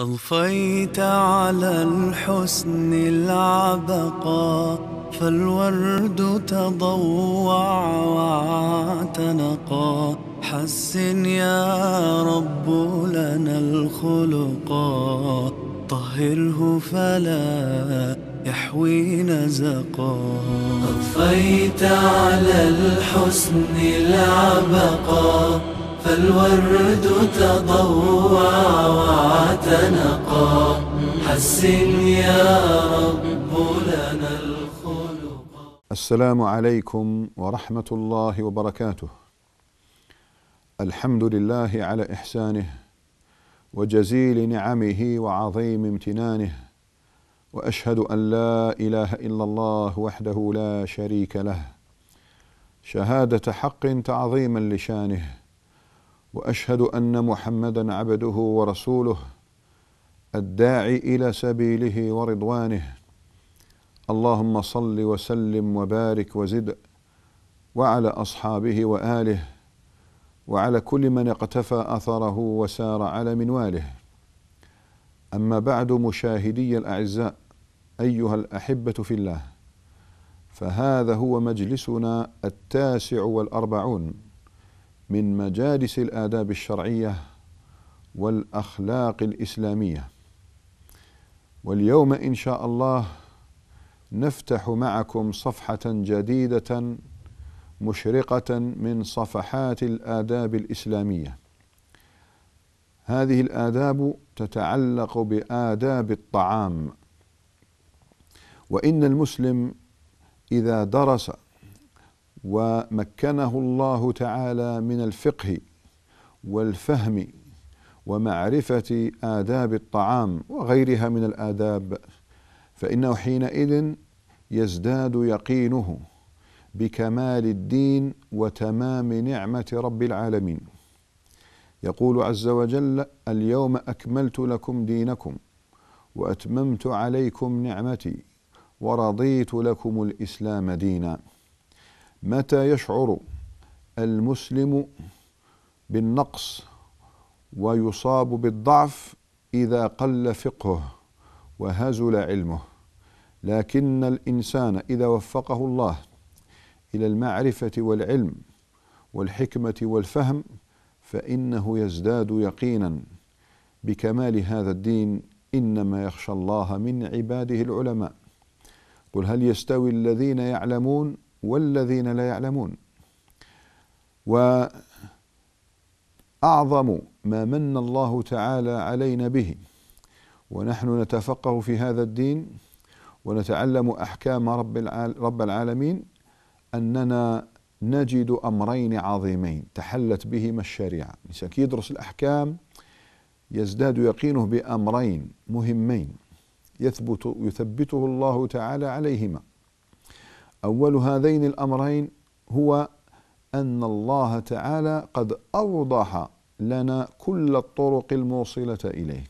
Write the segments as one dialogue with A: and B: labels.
A: أضفيت على الحسن العبقى فالورد تضوع واعتنقا حسن يا رب لنا الخلقا طهره فلا يحوي نزقا أضفيت على الحسن العبقى فالورد تضوى واعتنقا حسن يا رب لنا الخلق السلام عليكم ورحمة الله وبركاته الحمد لله على إحسانه وجزيل نعمه وعظيم امتنانه وأشهد أن لا إله إلا الله وحده لا شريك له شهادة حق تعظيما لشانه واشهد ان محمدا عبده ورسوله الداعي الى سبيله ورضوانه اللهم صل وسلم وبارك وزد وعلى اصحابه واله وعلى كل من اقتفى اثره وسار على منواله اما بعد مشاهدي الاعزاء ايها الاحبه في الله فهذا هو مجلسنا التاسع والاربعون من مجالس الآداب الشرعية والأخلاق الإسلامية واليوم إن شاء الله نفتح معكم صفحة جديدة مشرقة من صفحات الآداب الإسلامية هذه الآداب تتعلق بآداب الطعام وإن المسلم إذا درس ومكنه الله تعالى من الفقه والفهم ومعرفة آداب الطعام وغيرها من الآداب فإنه حينئذ يزداد يقينه بكمال الدين وتمام نعمة رب العالمين يقول عز وجل اليوم أكملت لكم دينكم وأتممت عليكم نعمتي ورضيت لكم الإسلام ديناً متى يشعر المسلم بالنقص ويصاب بالضعف اذا قل فقهه وهزل علمه لكن الانسان اذا وفقه الله الى المعرفه والعلم والحكمه والفهم فانه يزداد يقينا بكمال هذا الدين انما يخشى الله من عباده العلماء قل هل يستوي الذين يعلمون والذين لا يعلمون واعظم ما من الله تعالى علينا به ونحن نتفقه في هذا الدين ونتعلم احكام رب رب العالمين اننا نجد امرين عظيمين تحلت بهما الشريعه الانسان يدرس الاحكام يزداد يقينه بامرين مهمين يثبت يثبته الله تعالى عليهما أول هذين الأمرين هو أن الله تعالى قد أوضح لنا كل الطرق الموصلة إليه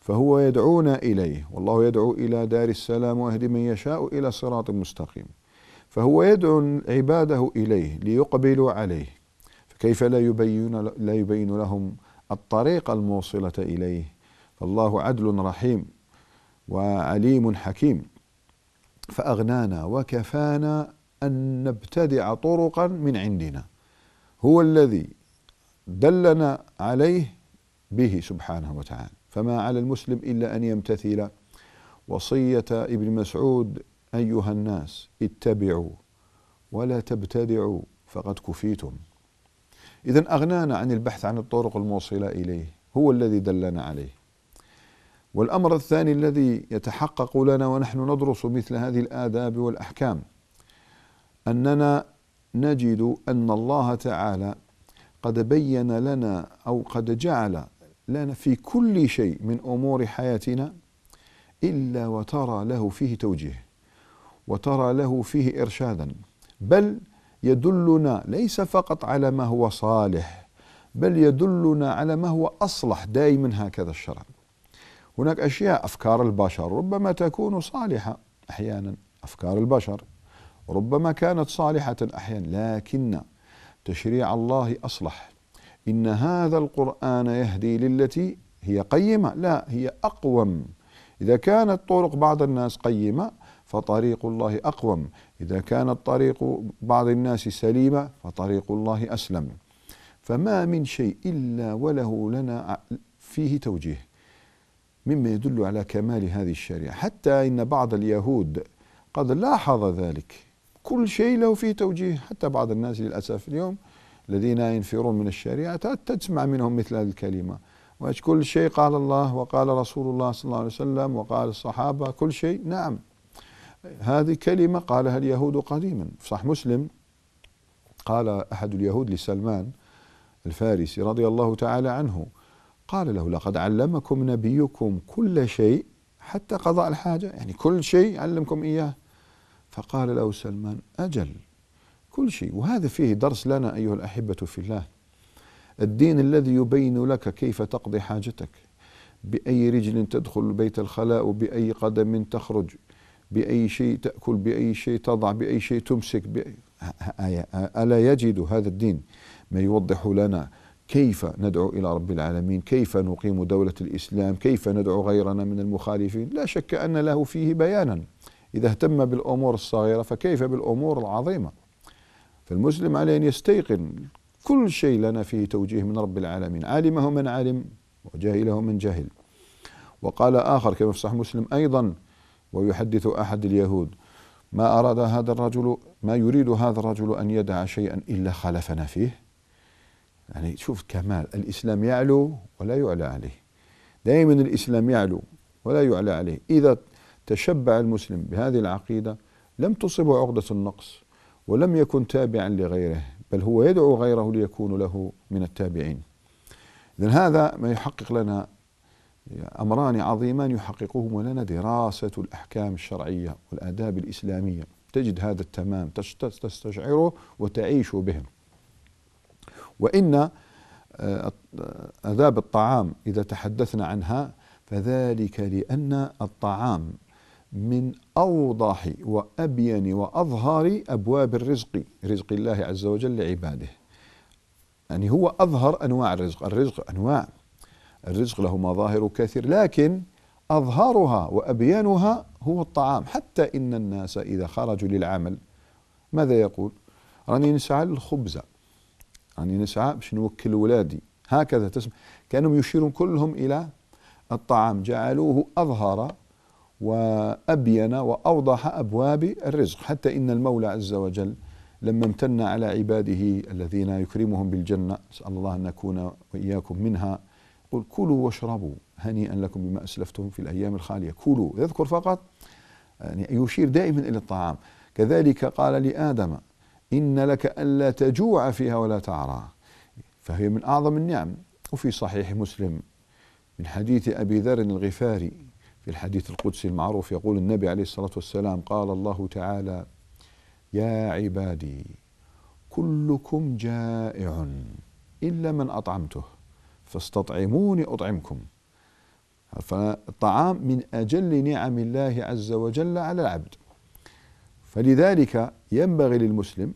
A: فهو يدعونا إليه والله يدعو إلى دار السلام وأهدي من يشاء إلى صراط مستقيم فهو يدعو عباده إليه ليقبلوا عليه فكيف لا يبين, لا يبين لهم الطريق الموصلة إليه فالله عدل رحيم وعليم حكيم فأغنانا وكفانا أن نبتدع طرقا من عندنا هو الذي دلنا عليه به سبحانه وتعالى فما على المسلم إلا أن يمتثل وصية ابن مسعود أيها الناس اتبعوا ولا تبتدعوا فقد كفيتم إذا أغنانا عن البحث عن الطرق الموصلة إليه هو الذي دلنا عليه والأمر الثاني الذي يتحقق لنا ونحن ندرس مثل هذه الآداب والأحكام أننا نجد أن الله تعالى قد بين لنا أو قد جعل لنا في كل شيء من أمور حياتنا إلا وترى له فيه توجيه وترى له فيه إرشادا بل يدلنا ليس فقط على ما هو صالح بل يدلنا على ما هو أصلح دائما هكذا الشرع هناك أشياء أفكار البشر ربما تكون صالحة أحيانا أفكار البشر ربما كانت صالحة أحيانا لكن تشريع الله أصلح إن هذا القرآن يهدي للتي هي قيمة لا هي أقوم إذا كانت طرق بعض الناس قيمة فطريق الله أقوم إذا كانت طريق بعض الناس سليمة فطريق الله أسلم فما من شيء إلا وله لنا فيه توجيه مما يدل على كمال هذه الشريعة حتى إن بعض اليهود قد لاحظ ذلك كل شيء له فيه توجيه حتى بعض الناس للأسف اليوم الذين ينفرون من الشريعة تسمع منهم مثل هذه الكلمة كل شيء قال الله وقال رسول الله صلى الله عليه وسلم وقال الصحابة كل شيء نعم هذه كلمة قالها اليهود قديما في صح مسلم قال أحد اليهود لسلمان الفارسي رضي الله تعالى عنه قال له لقد علمكم نبيكم كل شيء حتى قضاء الحاجة يعني كل شيء علمكم إياه فقال له سلمان أجل كل شيء وهذا فيه درس لنا أيها الأحبة في الله الدين الذي يبين لك كيف تقضي حاجتك بأي رجل تدخل بيت الخلاء وبأي قدم تخرج بأي شيء تأكل بأي شيء تضع بأي شيء تمسك بأي ألا يجد هذا الدين ما يوضح لنا كيف ندعو الى رب العالمين؟ كيف نقيم دوله الاسلام؟ كيف ندعو غيرنا من المخالفين؟ لا شك ان له فيه بيانا. اذا اهتم بالامور الصغيره فكيف بالامور العظيمه؟ فالمسلم عليه ان يستيقن كل شيء لنا فيه توجيه من رب العالمين، علمه من علم وجهله من جهل. وقال اخر كما في صحيح مسلم ايضا ويحدث احد اليهود ما اراد هذا الرجل ما يريد هذا الرجل ان يدع شيئا الا خالفنا فيه يعني شوف كمال الإسلام يعلو ولا يعلى عليه دائما الإسلام يعلو ولا يعلى عليه إذا تشبع المسلم بهذه العقيدة لم تصبه عقدة النقص ولم يكن تابعا لغيره بل هو يدعو غيره ليكون له من التابعين إذا هذا ما يحقق لنا أمران عظيمان يحققهما لنا دراسة الأحكام الشرعية والآداب الإسلامية تجد هذا التمام تستشعره وتعيش به وإن آداب آه، الطعام إذا تحدثنا عنها فذلك لأن الطعام من أوضح وأبين وأظهر أبواب الرزق رزق الله عز وجل لعباده يعني هو أظهر أنواع الرزق الرزق أنواع الرزق له مظاهر كثير لكن أظهرها وأبينها هو الطعام حتى إن الناس إذا خرجوا للعمل ماذا يقول راني نسعى الخبزة يعني نسعى باش نوكل ولادي هكذا تسمع كانهم يشيرون كلهم الى الطعام جعلوه اظهر وابين واوضح ابواب الرزق حتى ان المولى عز وجل لما امتن على عباده الذين يكرمهم بالجنه نسال الله ان نكون واياكم منها قل كلوا واشربوا هنيئا لكم بما اسلفتم في الايام الخاليه كلوا يذكر فقط يعني يشير دائما الى الطعام كذلك قال لادم إن لك ألا تجوع فيها ولا تعرى فهي من أعظم النعم وفي صحيح مسلم من حديث أبي ذر الغفاري في الحديث القدسي المعروف يقول النبي عليه الصلاة والسلام قال الله تعالى يا عبادي كلكم جائع إلا من أطعمته فاستطعموني أطعمكم فالطعام من أجل نعم الله عز وجل على العبد فلذلك ينبغي للمسلم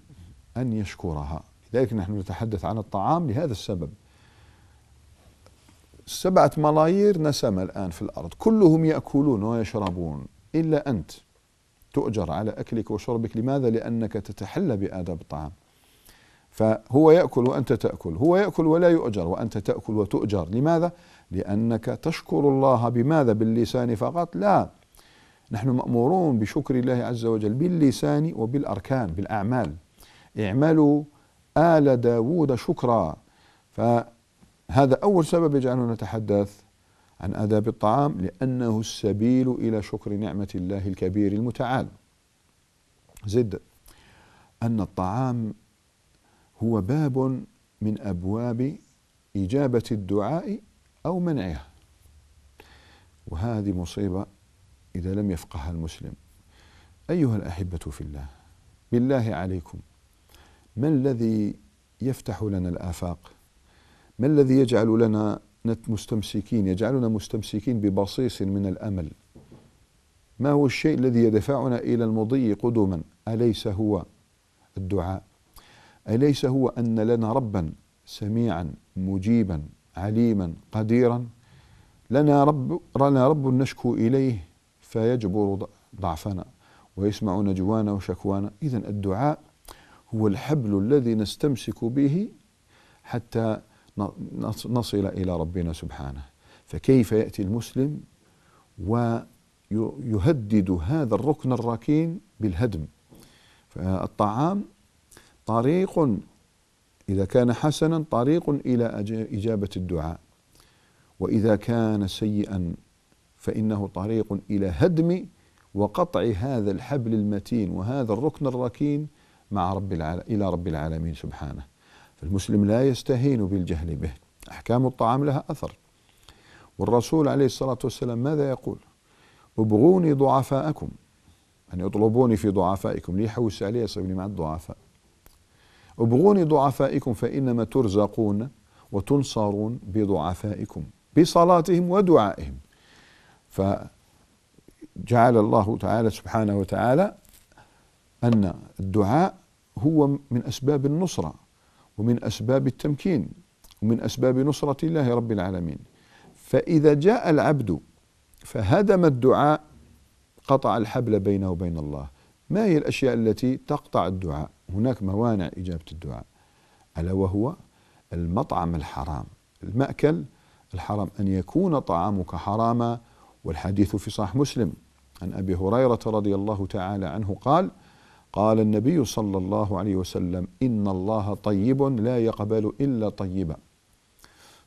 A: أن يشكرها لذلك نحن نتحدث عن الطعام لهذا السبب سبعة ملايير نسمة الآن في الأرض كلهم يأكلون ويشربون إلا أنت تؤجر على أكلك وشربك لماذا؟ لأنك تتحلى بآداب الطعام فهو يأكل وأنت تأكل هو يأكل ولا يؤجر وأنت تأكل وتؤجر لماذا؟ لأنك تشكر الله بماذا؟ باللسان فقط لا نحن مأمورون بشكر الله عز وجل باللسان وبالأركان بالأعمال اعملوا آل داوود شكرا فهذا أول سبب يجعلنا نتحدث عن آداب الطعام لأنه السبيل إلى شكر نعمة الله الكبير المتعال زد أن الطعام هو باب من أبواب إجابة الدعاء أو منعها وهذه مصيبة إذا لم يفقهها المسلم أيها الأحبة في الله بالله عليكم ما الذي يفتح لنا الآفاق ما الذي يجعل لنا مستمسكين يجعلنا مستمسكين ببصيص من الأمل ما هو الشيء الذي يدفعنا إلى المضي قدما أليس هو الدعاء أليس هو أن لنا ربا سميعا مجيبا عليما قديرا لنا رب لنا رب نشكو إليه فيجبر ضعفنا ويسمع نجوانا وشكوانا إذا الدعاء هو الحبل الذي نستمسك به حتى نصل الى ربنا سبحانه فكيف ياتي المسلم ويهدد هذا الركن الركين بالهدم فالطعام طريق اذا كان حسنا طريق الى اجابه الدعاء واذا كان سيئا فانه طريق الى هدم وقطع هذا الحبل المتين وهذا الركن الركين مع رب العال... إلى رب العالمين سبحانه فالمسلم لا يستهين بالجهل به أحكام الطعام لها أثر والرسول عليه الصلاة والسلام ماذا يقول ابغوني ضعفاءكم أن يعني اطلبوني في ضعفائكم ليحوس علي يصيبني مع الضعفاء ابغوني ضعفائكم فإنما ترزقون وتنصرون بضعفائكم بصلاتهم ودعائهم فجعل الله تعالى سبحانه وتعالى أن الدعاء هو من أسباب النصرة ومن أسباب التمكين ومن أسباب نصرة الله رب العالمين فإذا جاء العبد فهدم الدعاء قطع الحبل بينه وبين الله ما هي الأشياء التي تقطع الدعاء هناك موانع إجابة الدعاء ألا وهو المطعم الحرام المأكل الحرام أن يكون طعامك حراما والحديث في صحيح مسلم عن أبي هريرة رضي الله تعالى عنه قال قال النبي صلى الله عليه وسلم إن الله طيب لا يقبل إلا طيبا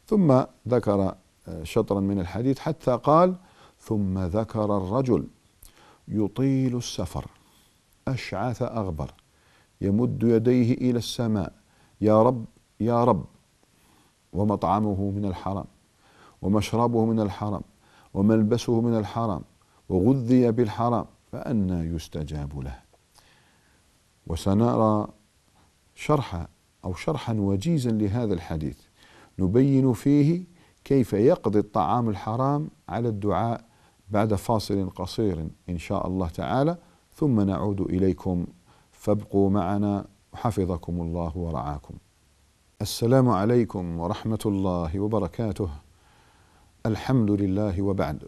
A: ثم ذكر آه، شطرا من الحديث حتى قال ثم ذكر الرجل يطيل السفر أشعث أغبر يمد يديه إلى السماء يا رب يا رب ومطعمه من الحرام ومشربه من الحرام وملبسه من الحرام وغذي بالحرام فأنى يستجاب له وسنرى شرحا أو شرحا وجيزا لهذا الحديث نبين فيه كيف يقضي الطعام الحرام على الدعاء بعد فاصل قصير إن شاء الله تعالى ثم نعود إليكم فابقوا معنا وحفظكم الله ورعاكم السلام عليكم ورحمة الله وبركاته الحمد لله وبعد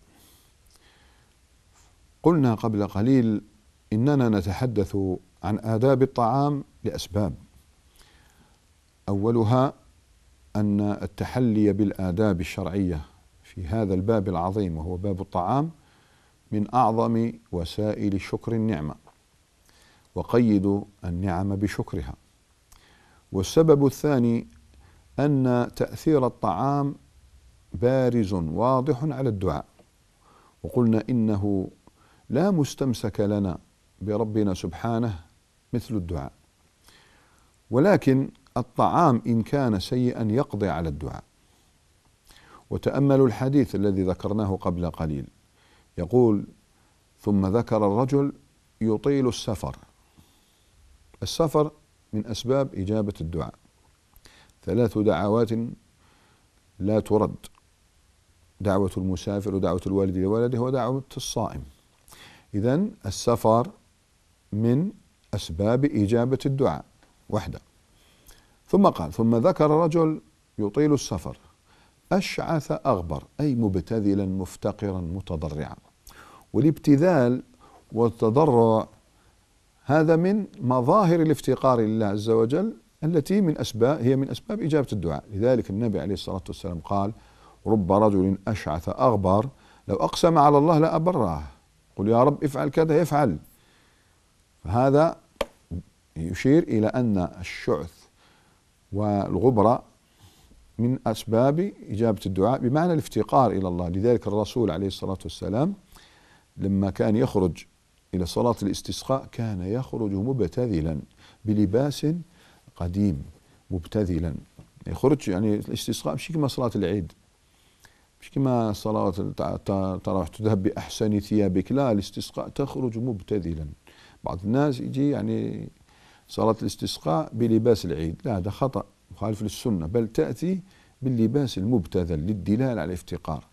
A: قلنا قبل قليل إننا نتحدث عن آداب الطعام لأسباب أولها أن التحلي بالآداب الشرعية في هذا الباب العظيم وهو باب الطعام من أعظم وسائل شكر النعمة وقيد النعم بشكرها والسبب الثاني أن تأثير الطعام بارز واضح على الدعاء وقلنا إنه لا مستمسك لنا بربنا سبحانه مثل الدعاء ولكن الطعام إن كان سيئا يقضي على الدعاء وتأملوا الحديث الذي ذكرناه قبل قليل يقول ثم ذكر الرجل يطيل السفر السفر من أسباب إجابة الدعاء ثلاث دعوات لا ترد دعوة المسافر ودعوة الوالد لولده ودعوة الصائم إذا السفر من أسباب إجابة الدعاء وحده ثم قال ثم ذكر رجل يطيل السفر أشعث أغبر أي مبتذلا مفتقرا متضرعا والابتذال والتضرع هذا من مظاهر الافتقار لله عز وجل التي من أسباب هي من أسباب إجابة الدعاء لذلك النبي عليه الصلاة والسلام قال رب رجل أشعث أغبر لو أقسم على الله لأبره قل يا رب افعل كذا يفعل فهذا يشير إلى أن الشعث والغبرة من أسباب إجابة الدعاء بمعنى الافتقار إلى الله لذلك الرسول عليه الصلاة والسلام لما كان يخرج إلى صلاة الاستسقاء كان يخرج مبتذلا بلباس قديم مبتذلا يخرج يعني الاستسقاء مش كما صلاة العيد مش كما صلاة تروح تذهب بأحسن ثيابك لا الاستسقاء تخرج مبتذلا بعض الناس يجي يعني صلاة الاستسقاء بلباس العيد لا هذا خطأ مخالف للسنة بل تأتي باللباس المبتذل للدلالة على الافتقار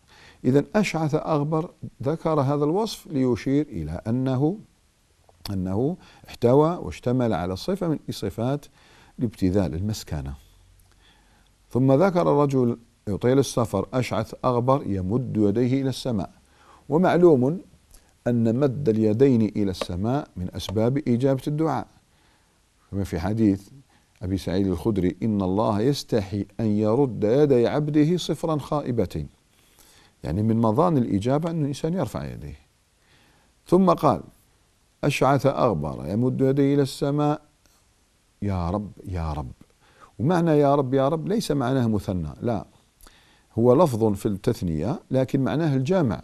A: إذا أشعث أغبر ذكر هذا الوصف ليشير إلى أنه أنه احتوى واشتمل على صفة من صفات الابتذال المسكنة ثم ذكر الرجل يطيل السفر أشعث أغبر يمد يديه إلى السماء ومعلوم أن مد اليدين إلى السماء من أسباب إجابة الدعاء كما في حديث أبي سعيد الخدري إن الله يستحي أن يرد يدي عبده صفرا خائبتين يعني من مظان الإجابة أن الإنسان يرفع يديه ثم قال أشعث أغبر يمد يديه إلى السماء يا رب يا رب ومعنى يا رب يا رب ليس معناه مثنى لا هو لفظ في التثنية لكن معناه الجامع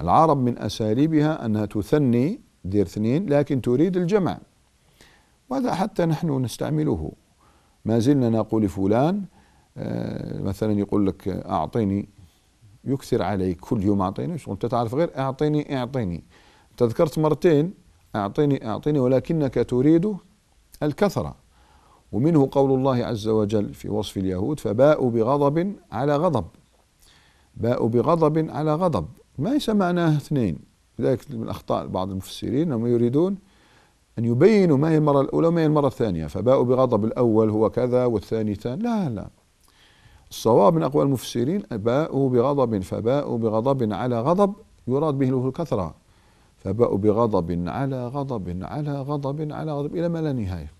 A: العرب من أساليبها أنها تثني دير اثنين لكن تريد الجمع وهذا حتى نحن نستعمله ما زلنا نقول فلان آه، مثلا يقول لك أعطيني يكثر عليك كل يوم أعطيني شغل أنت تعرف غير أعطيني أعطيني تذكرت مرتين أعطيني أعطيني ولكنك تريد الكثرة ومنه قول الله عز وجل في وصف اليهود فباءوا بغضب على غضب باءوا بغضب على غضب ليس معناه اثنين لذلك من أخطاء بعض المفسرين أنهم يريدون أن يبينوا ما هي المرة الأولى وما هي المرة الثانية فباءوا بغضب الأول هو كذا والثاني ثاني لا لا الصواب من أقوال المفسرين باءوا بغضب فباءوا بغضب على غضب يراد به الكثرة فباءوا بغضب على غضب على غضب على غضب إلى ما لا نهاية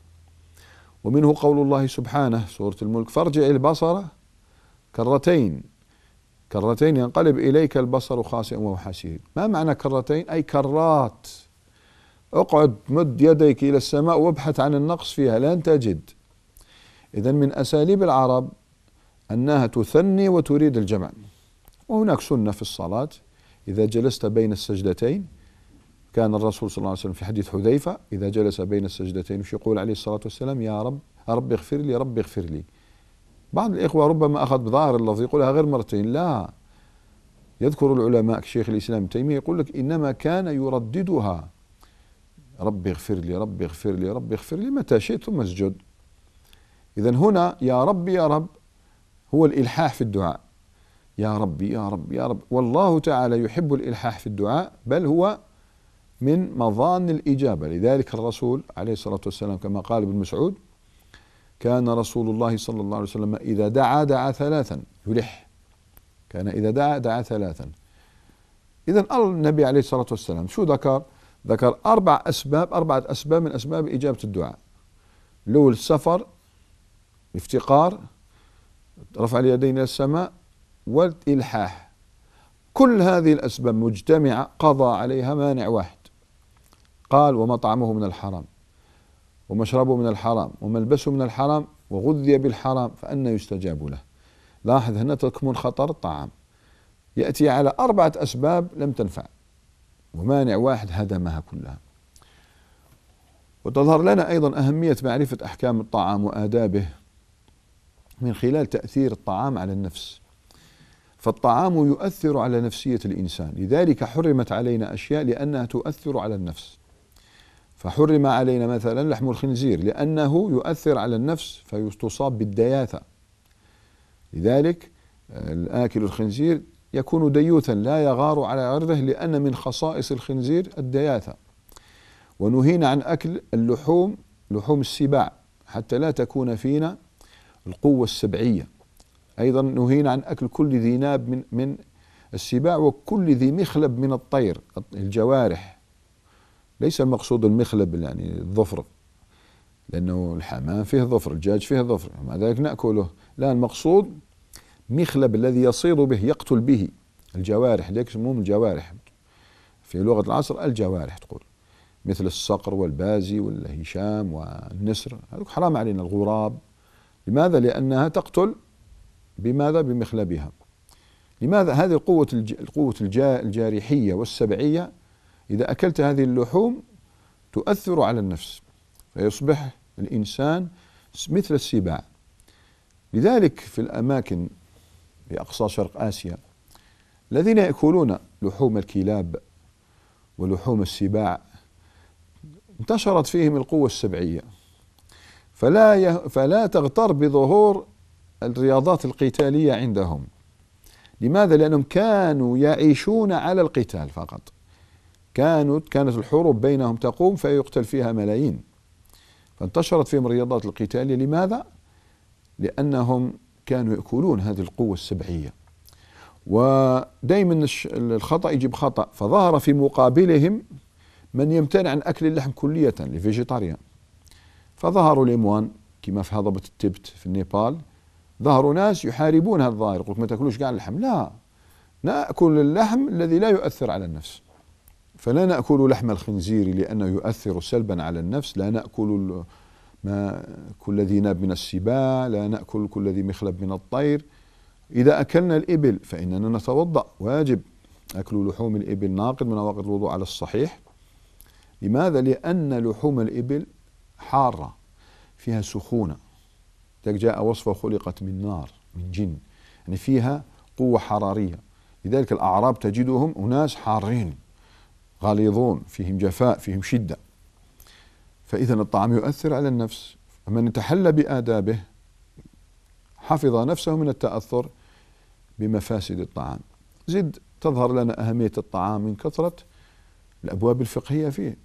A: ومنه قول الله سبحانه سورة الملك فارجع البصر كرتين كرتين ينقلب إليك البصر خاسئا وحسيب ما معنى كرتين أي كرات اقعد مد يديك إلى السماء وابحث عن النقص فيها لن تجد إذا من أساليب العرب أنها تثني وتريد الجمع وهناك سنة في الصلاة إذا جلست بين السجدتين كان الرسول صلى الله عليه وسلم في حديث حذيفة إذا جلس بين السجدتين وش يقول عليه الصلاة والسلام يا رب رب اغفر لي رب اغفر لي بعض الإخوة ربما أخذ بظاهر اللفظ يقولها غير مرتين لا يذكر العلماء شيخ الإسلام تيمية يقول لك إنما كان يرددها ربي اغفر لي ربي اغفر لي ربي اغفر لي متى شئت ثم اسجد إذا هنا يا ربي يا رب هو الإلحاح في الدعاء يا ربي يا رب يا رب والله تعالى يحب الإلحاح في الدعاء بل هو من مظان الإجابة لذلك الرسول عليه الصلاة والسلام كما قال ابن مسعود كان رسول الله صلى الله عليه وسلم إذا دعا دعا ثلاثا يلح كان إذا دعا دعا ثلاثا إذا النبي عليه الصلاة والسلام شو ذكر ذكر أربع أسباب أربعة أسباب من أسباب إجابة الدعاء لو السفر افتقار رفع اليدين إلى السماء والإلحاح كل هذه الأسباب مجتمعة قضى عليها مانع واحد قال ومطعمه من الحرام ومشربه من الحرام وملبسه من الحرام وغذي بالحرام فأنا يستجاب له لاحظ هنا تكمن خطر الطعام يأتي على أربعة أسباب لم تنفع ومانع واحد هدمها كلها وتظهر لنا أيضا أهمية معرفة أحكام الطعام وآدابه من خلال تأثير الطعام على النفس فالطعام يؤثر على نفسية الإنسان لذلك حرمت علينا أشياء لأنها تؤثر على النفس فحرم علينا مثلا لحم الخنزير لأنه يؤثر على النفس فيصاب بالدياثة لذلك آه، الآكل الخنزير يكون ديوثا لا يغار على عرضه لأن من خصائص الخنزير الدياثة ونهينا عن أكل اللحوم لحوم السباع حتى لا تكون فينا القوة السبعية أيضا نهينا عن أكل كل ذي ناب من, من السباع وكل ذي مخلب من الطير الجوارح ليس المقصود المخلب يعني الظفر لأنه الحمام فيه ظفر الدجاج فيه ظفر مع ذلك نأكله لا المقصود مخلب الذي يصيد به يقتل به الجوارح ليك يسمون الجوارح في لغة العصر الجوارح تقول مثل الصقر والبازي والهشام والنسر هذوك حرام علينا الغراب لماذا؟ لأنها تقتل بماذا؟ بمخلبها لماذا هذه القوة القوة الجارحية والسبعية إذا أكلت هذه اللحوم تؤثر على النفس فيصبح الإنسان مثل السباع لذلك في الأماكن في أقصى شرق آسيا الذين يأكلون لحوم الكلاب ولحوم السباع انتشرت فيهم القوة السبعية فلا يه فلا تغتر بظهور الرياضات القتالية عندهم لماذا؟ لأنهم كانوا يعيشون على القتال فقط كانت كانت الحروب بينهم تقوم فيقتل فيها ملايين فانتشرت فيهم الرياضات القتالية لماذا؟ لأنهم كانوا يأكلون هذه القوة السبعية ودائما الخطأ يجيب خطأ فظهر في مقابلهم من يمتنع عن أكل اللحم كلية لفيجيتاريان فظهروا الإموان كما في هضبة التبت في النيبال ظهروا ناس يحاربون هذا الظاهر يقول ما تاكلوش كاع اللحم لا ناكل اللحم الذي لا يؤثر على النفس فلا نأكل لحم الخنزير لأنه يؤثر سلبا على النفس لا نأكل ما كل ذي ناب من السباع لا نأكل كل ذي مخلب من الطير إذا أكلنا الإبل فإننا نتوضأ واجب أكل لحوم الإبل ناقض من نواقض الوضوء على الصحيح لماذا؟ لأن لحوم الإبل حارة فيها سخونة جاء وصفة خلقت من نار من جن يعني فيها قوة حرارية لذلك الأعراب تجدهم أناس حارين غليظون فيهم جفاء فيهم شدة فإذا الطعام يؤثر على النفس من تحلى بآدابه حفظ نفسه من التأثر بمفاسد الطعام زد تظهر لنا أهمية الطعام من كثرة الأبواب الفقهية فيه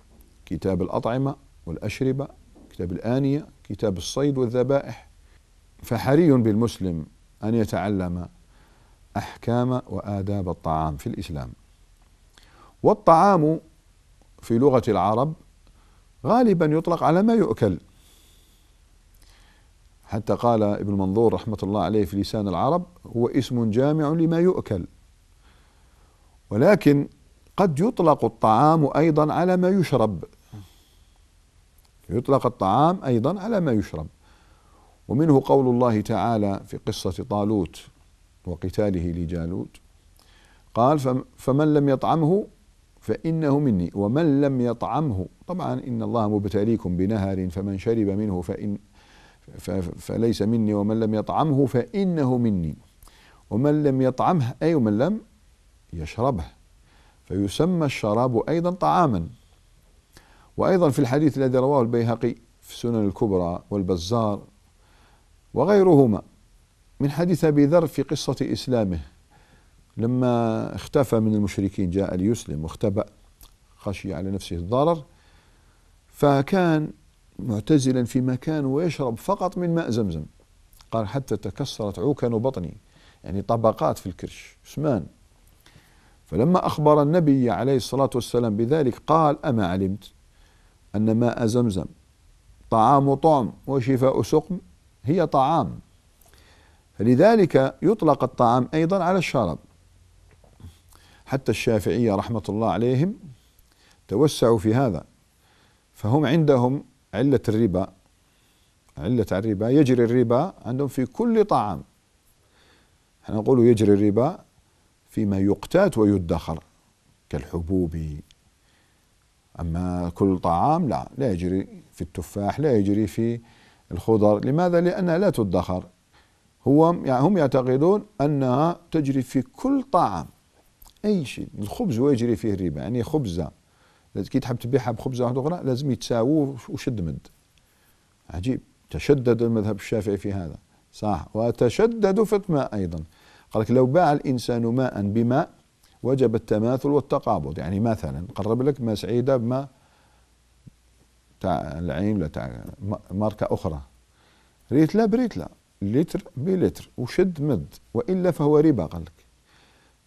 A: كتاب الأطعمة والأشربة كتاب الآنية كتاب الصيد والذبائح فحري بالمسلم أن يتعلم أحكام وآداب الطعام في الإسلام والطعام في لغة العرب غالبا يطلق على ما يؤكل حتى قال ابن منظور رحمة الله عليه في لسان العرب هو اسم جامع لما يؤكل ولكن قد يطلق الطعام أيضا على ما يشرب يطلق الطعام أيضا على ما يشرب ومنه قول الله تعالى في قصة طالوت وقتاله لجالوت قال فمن لم يطعمه فإنه مني ومن لم يطعمه طبعا إن الله مبتليكم بنهر فمن شرب منه فإن فليس مني ومن لم يطعمه فإنه مني ومن لم يطعمه أي من لم يشربه فيسمى الشراب أيضا طعاما وأيضا في الحديث الذي رواه البيهقي في سنن الكبرى والبزار وغيرهما من حديث أبي ذر في قصة إسلامه لما اختفى من المشركين جاء ليسلم واختبأ خشي على نفسه الضرر فكان معتزلا في مكان ويشرب فقط من ماء زمزم قال حتى تكسرت عوكان بطني يعني طبقات في الكرش عثمان فلما أخبر النبي عليه الصلاة والسلام بذلك قال أما علمت أن ماء زمزم طعام طعم وشفاء سقم هي طعام فلذلك يطلق الطعام أيضا على الشراب حتى الشافعية رحمة الله عليهم توسعوا في هذا فهم عندهم علة الربا علة الربا يجري الربا عندهم في كل طعام احنا نقول يجري الربا فيما يقتات ويدخر كالحبوب أما كل طعام لا لا يجري في التفاح لا يجري في الخضر لماذا؟ لأنها لا تدخر هو يعني هم يعتقدون أنها تجري في كل طعام اي شيء الخبز هو يجري فيه الربا يعني خبزه كي تحب تبيعها بخبزه واحده اخرى لازم يتساووا وشد مد عجيب تشدد المذهب الشافعي في هذا صح وتشدد في الماء ايضا قال لك لو باع الانسان ماء بماء وجب التماثل والتقابض يعني مثلا قرب لك ماء سعيده بماء تاع العين ولا تاع ماركه اخرى ريتلا بريتلا لتر بلتر وشد مد والا فهو ربا قال لك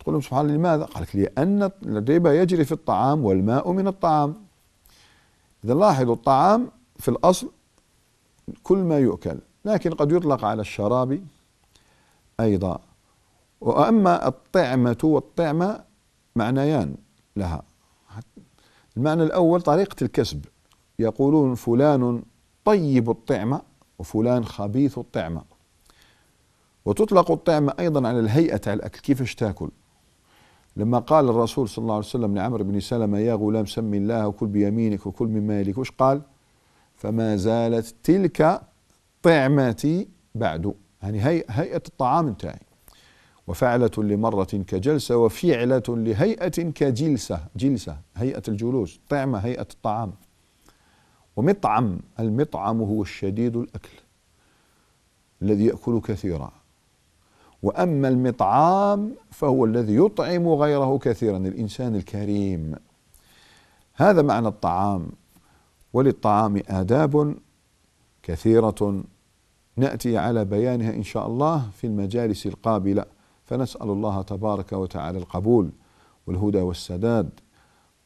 A: تقول لهم سبحان الله لماذا؟ قال لك لأن الربا يجري في الطعام والماء من الطعام إذا لاحظوا الطعام في الأصل كل ما يؤكل لكن قد يطلق على الشراب أيضا وأما الطعمة والطعمة معنيان لها المعنى الأول طريقة الكسب يقولون فلان طيب الطعمة وفلان خبيث الطعمة وتطلق الطعمة أيضا على الهيئة على الأكل كيفاش تاكل لما قال الرسول صلى الله عليه وسلم لعمر بن سلمة يا غلام سم الله وكل بيمينك وكل مما يليك وش قال فما زالت تلك طعمتي بعد يعني هي هيئة الطعام نتاعي وفعلة لمرة كجلسة وفعلة لهيئة كجلسة جلسة هيئة الجلوس طعمة هيئة الطعام ومطعم المطعم هو الشديد الأكل الذي يأكل كثيرا واما المطعام فهو الذي يطعم غيره كثيرا الانسان الكريم هذا معنى الطعام وللطعام آداب كثيرة نأتي على بيانها إن شاء الله في المجالس القابلة فنسأل الله تبارك وتعالى القبول والهدى والسداد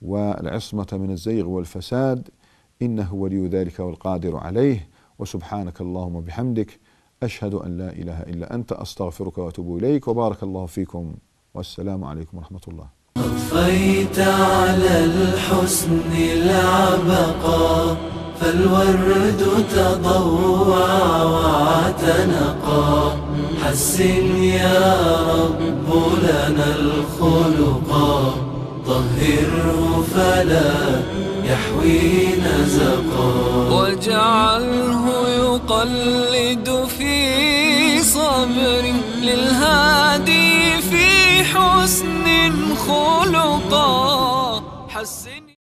A: والعصمة من الزيغ والفساد إنه ولي ذلك والقادر عليه وسبحانك اللهم وبحمدك أشهد أن لا إله إلا أنت أستغفرك وأتوب إليك وبارك الله فيكم والسلام عليكم ورحمة الله أطفيت على الحسن العبقى فالورد تضوع واعتنقا حسن يا رب لنا الخلقا طهره فلا يحوي نزقا واجعله يقلد في صبر للهادي في حسن خلقا حسن